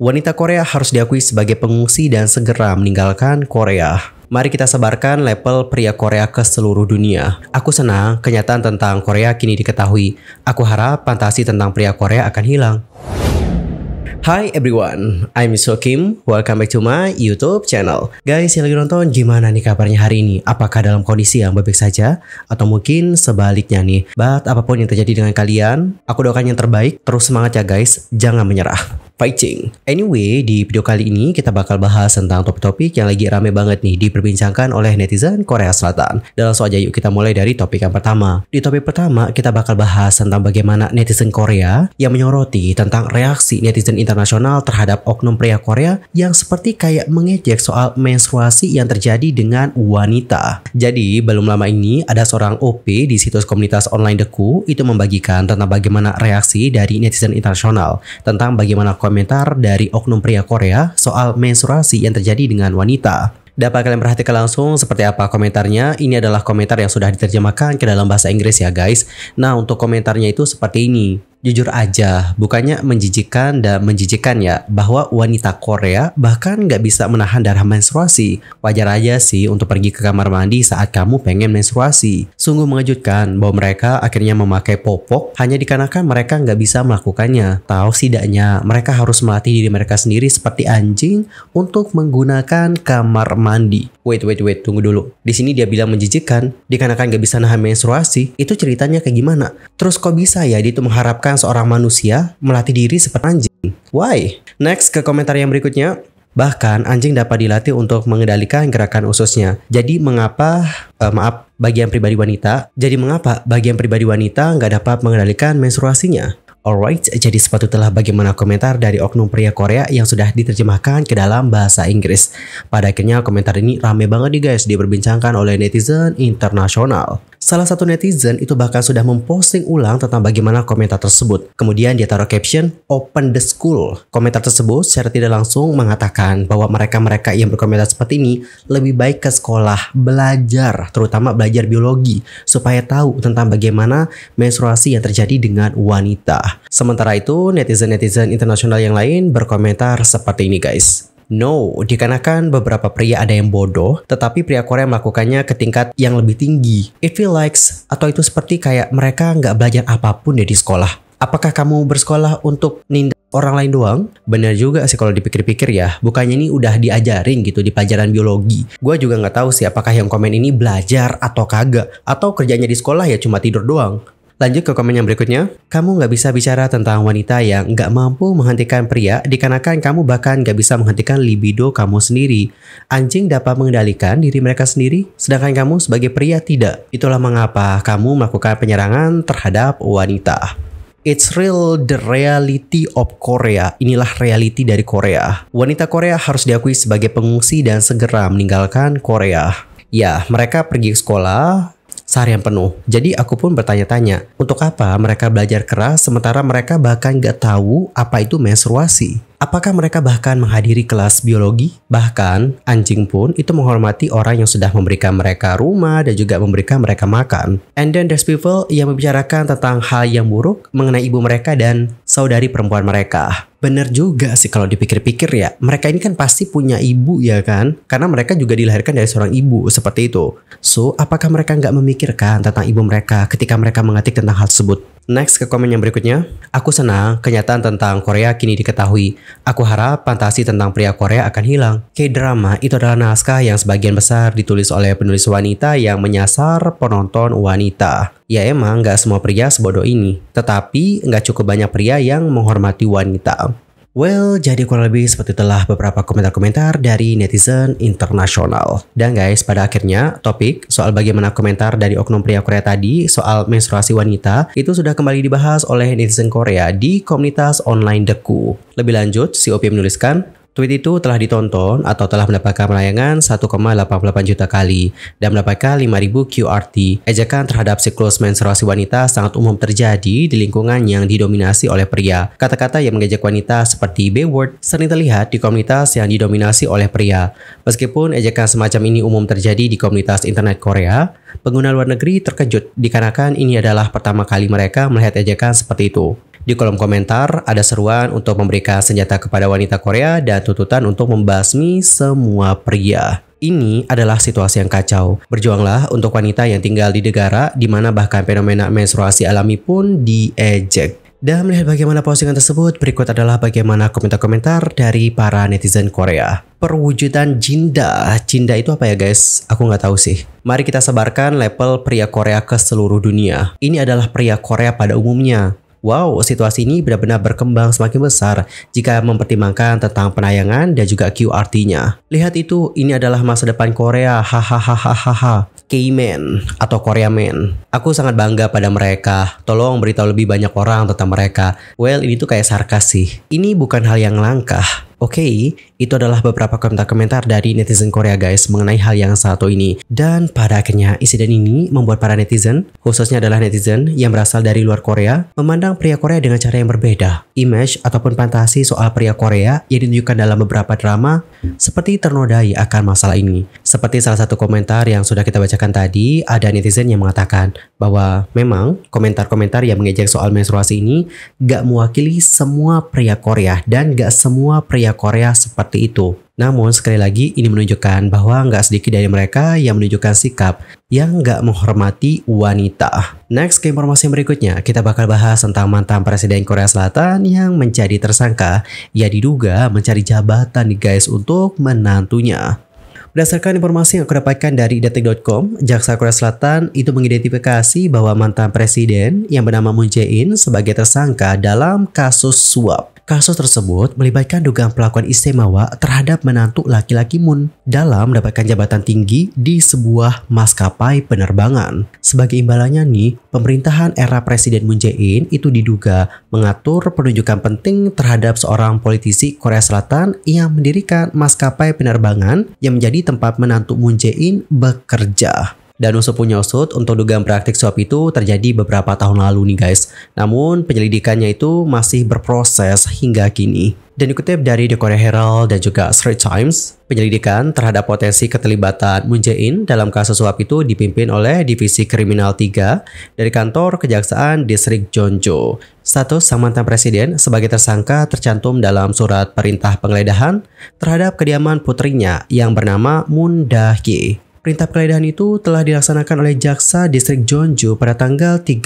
Wanita Korea harus diakui sebagai pengungsi dan segera meninggalkan Korea. Mari kita sebarkan level pria Korea ke seluruh dunia. Aku senang kenyataan tentang Korea kini diketahui. Aku harap fantasi tentang pria Korea akan hilang. Hi everyone, I'm Miso Kim. Welcome back to my YouTube channel. Guys yang lagi nonton, gimana nih kabarnya hari ini? Apakah dalam kondisi yang baik-baik saja? Atau mungkin sebaliknya nih? But apapun yang terjadi dengan kalian, aku doakan yang terbaik. Terus semangat ya guys, jangan menyerah fighting. Anyway, di video kali ini kita bakal bahas tentang topik-topik yang lagi rame banget nih diperbincangkan oleh netizen Korea Selatan. Dan langsung aja yuk kita mulai dari topik yang pertama. Di topik pertama kita bakal bahas tentang bagaimana netizen Korea yang menyoroti tentang reaksi netizen internasional terhadap oknum pria Korea yang seperti kayak mengejek soal menstruasi yang terjadi dengan wanita. Jadi, belum lama ini ada seorang OP di situs komunitas online Deku itu membagikan tentang bagaimana reaksi dari netizen internasional tentang bagaimana komentar dari oknum pria Korea soal menstruasi yang terjadi dengan wanita. Dapat kalian perhatikan langsung seperti apa komentarnya. Ini adalah komentar yang sudah diterjemahkan ke dalam bahasa Inggris ya guys. Nah untuk komentarnya itu seperti ini jujur aja, bukannya menjijikan dan menjijikan ya, bahwa wanita Korea bahkan nggak bisa menahan darah menstruasi. Wajar aja sih untuk pergi ke kamar mandi saat kamu pengen menstruasi. Sungguh mengejutkan bahwa mereka akhirnya memakai popok hanya dikarenakan mereka nggak bisa melakukannya. Tahu setidaknya mereka harus melatih diri mereka sendiri seperti anjing untuk menggunakan kamar mandi. Wait, wait, wait, tunggu dulu. Di sini dia bilang menjijikan, dikarenakan nggak bisa nahan menstruasi. Itu ceritanya kayak gimana? Terus kok bisa ya dia itu mengharapkan seorang manusia melatih diri seperti anjing? Why? Next ke komentar yang berikutnya. Bahkan anjing dapat dilatih untuk mengendalikan gerakan ususnya. Jadi mengapa uh, maaf bagian pribadi wanita? Jadi mengapa bagian pribadi wanita nggak dapat mengendalikan menstruasinya? Alright, jadi sepatu telah bagaimana komentar dari oknum pria Korea yang sudah diterjemahkan ke dalam bahasa Inggris. Pada akhirnya komentar ini rame banget nih guys, diperbincangkan oleh netizen internasional. Salah satu netizen itu bahkan sudah memposting ulang tentang bagaimana komentar tersebut. Kemudian dia taruh caption, open the school. Komentar tersebut secara tidak langsung mengatakan bahwa mereka-mereka yang berkomentar seperti ini lebih baik ke sekolah, belajar, terutama belajar biologi, supaya tahu tentang bagaimana menstruasi yang terjadi dengan wanita. Sementara itu, netizen-netizen internasional yang lain berkomentar seperti ini guys. No, dikarenakan beberapa pria ada yang bodoh, tetapi pria Korea melakukannya ke tingkat yang lebih tinggi. It feel like, atau itu seperti kayak mereka nggak belajar apapun ya di sekolah. Apakah kamu bersekolah untuk nindak orang lain doang? Bener juga sih kalau dipikir-pikir ya, bukannya ini udah diajarin gitu di pelajaran biologi. Gue juga nggak tahu sih apakah yang komen ini belajar atau kagak, atau kerjanya di sekolah ya cuma tidur doang. Lanjut ke komen yang berikutnya. Kamu nggak bisa bicara tentang wanita yang nggak mampu menghentikan pria dikarenakan kamu bahkan nggak bisa menghentikan libido kamu sendiri. Anjing dapat mengendalikan diri mereka sendiri, sedangkan kamu sebagai pria tidak. Itulah mengapa kamu melakukan penyerangan terhadap wanita. It's real the reality of Korea. Inilah reality dari Korea. Wanita Korea harus diakui sebagai pengungsi dan segera meninggalkan Korea. Ya, mereka pergi ke sekolah, seharian penuh. Jadi aku pun bertanya-tanya, untuk apa mereka belajar keras sementara mereka bahkan gak tahu apa itu menstruasi? Apakah mereka bahkan menghadiri kelas biologi? Bahkan anjing pun itu menghormati orang yang sudah memberikan mereka rumah dan juga memberikan mereka makan. And then there's people yang membicarakan tentang hal yang buruk mengenai ibu mereka dan saudari perempuan mereka. Bener juga sih kalau dipikir-pikir ya, mereka ini kan pasti punya ibu ya kan? Karena mereka juga dilahirkan dari seorang ibu, seperti itu. So, apakah mereka nggak memikirkan tentang ibu mereka ketika mereka mengetik tentang hal tersebut? Next ke komen yang berikutnya. Aku senang kenyataan tentang Korea kini diketahui. Aku harap fantasi tentang pria Korea akan hilang. K-drama itu adalah naskah yang sebagian besar ditulis oleh penulis wanita yang menyasar penonton wanita. Ya emang gak semua pria sebodoh ini, tetapi gak cukup banyak pria yang menghormati wanita. Well, jadi kurang lebih seperti telah beberapa komentar-komentar dari netizen internasional. Dan guys, pada akhirnya topik soal bagaimana komentar dari oknum pria Korea tadi soal menstruasi wanita itu sudah kembali dibahas oleh netizen Korea di komunitas online Deku. Lebih lanjut, si OP menuliskan, Tweet itu telah ditonton atau telah mendapatkan penayangan 1,88 juta kali dan mendapatkan 5.000 QRT. Ejekan terhadap siklus menstruasi wanita sangat umum terjadi di lingkungan yang didominasi oleh pria. Kata-kata yang mengejek wanita seperti B-word sering terlihat di komunitas yang didominasi oleh pria. Meskipun ejekan semacam ini umum terjadi di komunitas internet Korea, pengguna luar negeri terkejut dikarenakan ini adalah pertama kali mereka melihat ejekan seperti itu. Di kolom komentar ada seruan untuk memberikan senjata kepada wanita Korea dan tuntutan untuk membasmi semua pria. Ini adalah situasi yang kacau. Berjuanglah untuk wanita yang tinggal di negara di mana bahkan fenomena menstruasi alami pun diejek. Dan melihat bagaimana postingan tersebut, berikut adalah bagaimana komentar-komentar dari para netizen Korea. Perwujudan Jinda. Jinda itu apa ya guys? Aku nggak tahu sih. Mari kita sebarkan level pria Korea ke seluruh dunia. Ini adalah pria Korea pada umumnya. Wow, situasi ini benar-benar berkembang semakin besar jika mempertimbangkan tentang penayangan dan juga QRT-nya. Lihat itu, ini adalah masa depan Korea, hahaha. K-Man atau Korea Man. Aku sangat bangga pada mereka. Tolong beritahu lebih banyak orang tentang mereka. Well, ini tuh kayak sarkas sih. Ini bukan hal yang langkah Oke, okay, itu adalah beberapa komentar-komentar dari netizen Korea guys mengenai hal yang satu ini. Dan pada akhirnya insiden ini membuat para netizen, khususnya adalah netizen yang berasal dari luar Korea, memandang pria Korea dengan cara yang berbeda. Image ataupun fantasi soal pria Korea yang ditunjukkan dalam beberapa drama seperti ternodai akan masalah ini. Seperti salah satu komentar yang sudah kita bacakan tadi, ada netizen yang mengatakan bahwa memang komentar-komentar yang mengejek soal menstruasi ini gak mewakili semua pria Korea dan gak semua pria budaya Korea seperti itu. Namun sekali lagi ini menunjukkan bahwa nggak sedikit dari mereka yang menunjukkan sikap yang nggak menghormati wanita. Next ke informasi berikutnya, kita bakal bahas tentang mantan presiden Korea Selatan yang menjadi tersangka. Ia diduga mencari jabatan nih guys untuk menantunya. Berdasarkan informasi yang aku dapatkan dari detik.com, Jaksa Korea Selatan itu mengidentifikasi bahwa mantan presiden yang bernama Moon Jae-in sebagai tersangka dalam kasus suap. Kasus tersebut melibatkan dugaan pelakuan istimewa terhadap menantu laki-laki Moon dalam mendapatkan jabatan tinggi di sebuah maskapai penerbangan. Sebagai imbalannya nih, pemerintahan era Presiden Moon Jae-in itu diduga mengatur penunjukan penting terhadap seorang politisi Korea Selatan yang mendirikan maskapai penerbangan yang menjadi tempat menantu Moon Jae-in bekerja. Dan usut punya usut untuk dugaan praktik suap itu terjadi beberapa tahun lalu nih guys. Namun penyelidikannya itu masih berproses hingga kini. Dan dikutip dari The Korea Herald dan juga Street Times, penyelidikan terhadap potensi keterlibatan Moon Jae-in dalam kasus suap itu dipimpin oleh Divisi Kriminal 3 dari kantor Kejaksaan Distrik Jonjo. Status sang mantan presiden sebagai tersangka tercantum dalam surat perintah penggeledahan terhadap kediaman putrinya yang bernama Moon Da-hee. Perintah penggeledahan itu telah dilaksanakan oleh Jaksa Distrik Jeonju pada tanggal 30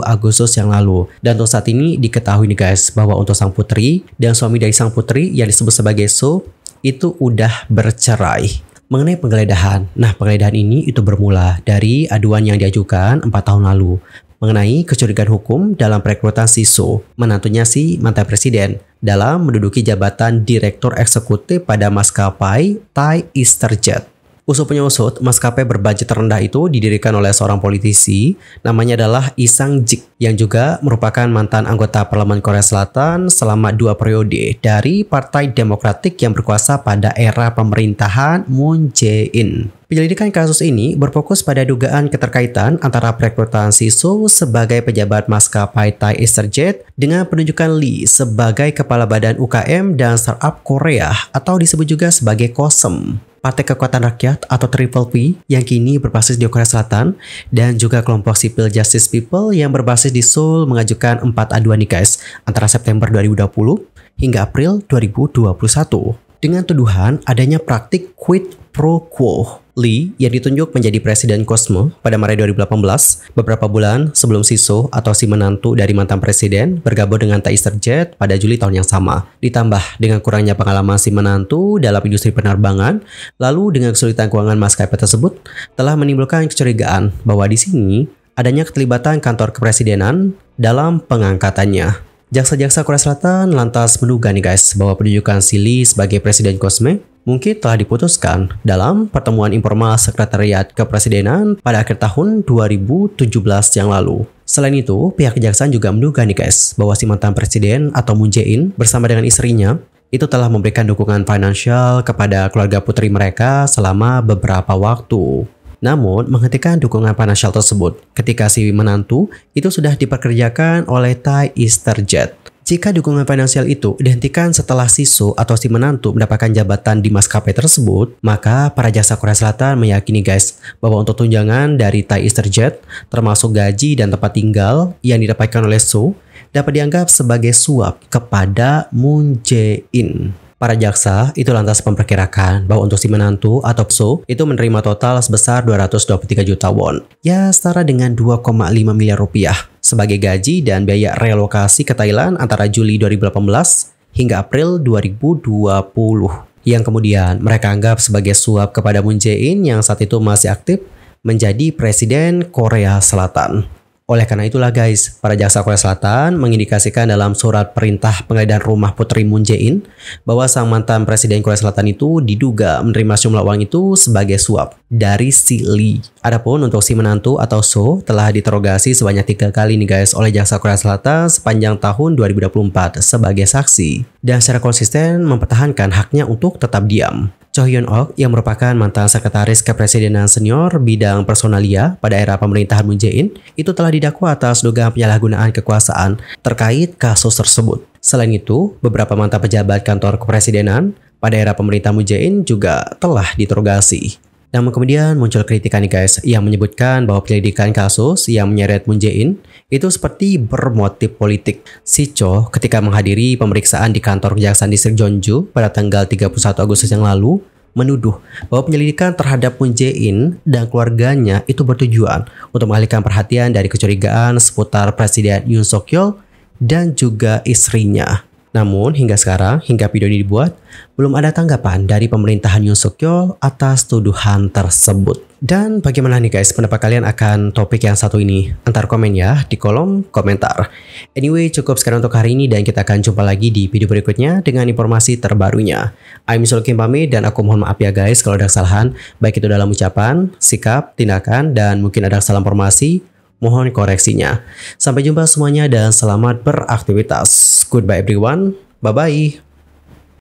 Agustus yang lalu. Dan untuk saat ini diketahui nih guys bahwa untuk sang putri dan suami dari sang putri yang disebut sebagai So itu udah bercerai mengenai penggeledahan. Nah, penggeledahan ini itu bermula dari aduan yang diajukan 4 tahun lalu mengenai kecurigaan hukum dalam perekrutan SISO, menantunya si mantan presiden, dalam menduduki jabatan Direktur Eksekutif pada maskapai Thai Easterjet. Usut punya usut, maskapai berbudget terendah itu didirikan oleh seorang politisi, namanya adalah Isang Jik, yang juga merupakan mantan anggota Parlemen Korea Selatan selama dua periode dari Partai Demokratik yang berkuasa pada era pemerintahan Moon Jae-in. Penyelidikan kasus ini berfokus pada dugaan keterkaitan antara perekrutan Sisu sebagai pejabat maskapai Thai Easter Jet dengan penunjukan Lee sebagai kepala badan UKM dan startup Korea atau disebut juga sebagai KOSEM. Partai Kekuatan Rakyat atau Triple P yang kini berbasis di Korea Selatan dan juga kelompok sipil Justice People yang berbasis di Seoul mengajukan empat aduan nih guys antara September 2020 hingga April 2021 dengan tuduhan adanya praktik quid pro quo Lee yang ditunjuk menjadi presiden Cosmo pada Maret 2018, beberapa bulan sebelum Siso atau si menantu dari mantan presiden bergabung dengan Thais Jet pada Juli tahun yang sama. Ditambah dengan kurangnya pengalaman si menantu dalam industri penerbangan, lalu dengan kesulitan keuangan maskapai tersebut telah menimbulkan kecurigaan bahwa di sini adanya keterlibatan kantor kepresidenan dalam pengangkatannya. Jaksa-jaksa Korea Selatan lantas menduga nih guys bahwa penunjukan Sili sebagai presiden Cosme mungkin telah diputuskan dalam pertemuan informal Sekretariat Kepresidenan pada akhir tahun 2017 yang lalu. Selain itu, pihak kejaksaan juga menduga nih guys, bahwa si mantan presiden atau Moon Jae-in bersama dengan istrinya itu telah memberikan dukungan finansial kepada keluarga putri mereka selama beberapa waktu. Namun, menghentikan dukungan finansial tersebut ketika si menantu itu sudah diperkerjakan oleh Thai Easter Jet jika dukungan finansial itu dihentikan setelah sisu atau si menantu mendapatkan jabatan di maskapai tersebut, maka para jasa Korea Selatan meyakini guys bahwa untuk tunjangan dari Thai Easter Jet, termasuk gaji dan tempat tinggal yang didapatkan oleh Su, dapat dianggap sebagai suap kepada Moon Jae-in. Para jaksa itu lantas memperkirakan bahwa untuk si menantu atau PSO itu menerima total sebesar 223 juta won. Ya setara dengan 2,5 miliar rupiah sebagai gaji dan biaya relokasi ke Thailand antara Juli 2018 hingga April 2020 yang kemudian mereka anggap sebagai suap kepada Moon Jae-in yang saat itu masih aktif menjadi presiden Korea Selatan. Oleh karena itulah guys, para jaksa Korea Selatan mengindikasikan dalam surat perintah penggeledahan rumah Putri Moon Jae-in bahwa sang mantan presiden Korea Selatan itu diduga menerima sejumlah uang itu sebagai suap dari si Lee. Adapun untuk si menantu atau So telah diterogasi sebanyak tiga kali nih guys oleh jaksa Korea Selatan sepanjang tahun 2024 sebagai saksi dan secara konsisten mempertahankan haknya untuk tetap diam. Cho Hyun Ok yang merupakan mantan sekretaris kepresidenan senior bidang personalia pada era pemerintahan Moon Jae-in itu telah didakwa atas dugaan penyalahgunaan kekuasaan terkait kasus tersebut. Selain itu, beberapa mantan pejabat kantor kepresidenan pada era pemerintah Moon Jae-in juga telah diterogasi. Namun kemudian muncul kritikan nih guys yang menyebutkan bahwa penyelidikan kasus yang menyeret Moon Jae-in itu seperti bermotif politik. Si Cho ketika menghadiri pemeriksaan di kantor kejaksaan distrik Jeonju pada tanggal 31 Agustus yang lalu menuduh bahwa penyelidikan terhadap Moon Jae-in dan keluarganya itu bertujuan untuk mengalihkan perhatian dari kecurigaan seputar Presiden Yoon Suk Yeol dan juga istrinya. Namun hingga sekarang, hingga video ini dibuat, belum ada tanggapan dari pemerintahan Yoon Suk atas tuduhan tersebut. Dan bagaimana nih guys pendapat kalian akan topik yang satu ini? Antar komen ya di kolom komentar. Anyway cukup sekarang untuk hari ini dan kita akan jumpa lagi di video berikutnya dengan informasi terbarunya. I'm Sul Kim pamit dan aku mohon maaf ya guys kalau ada kesalahan baik itu dalam ucapan, sikap, tindakan, dan mungkin ada kesalahan informasi Mohon koreksinya. Sampai jumpa semuanya dan selamat beraktivitas. Goodbye everyone. Bye-bye.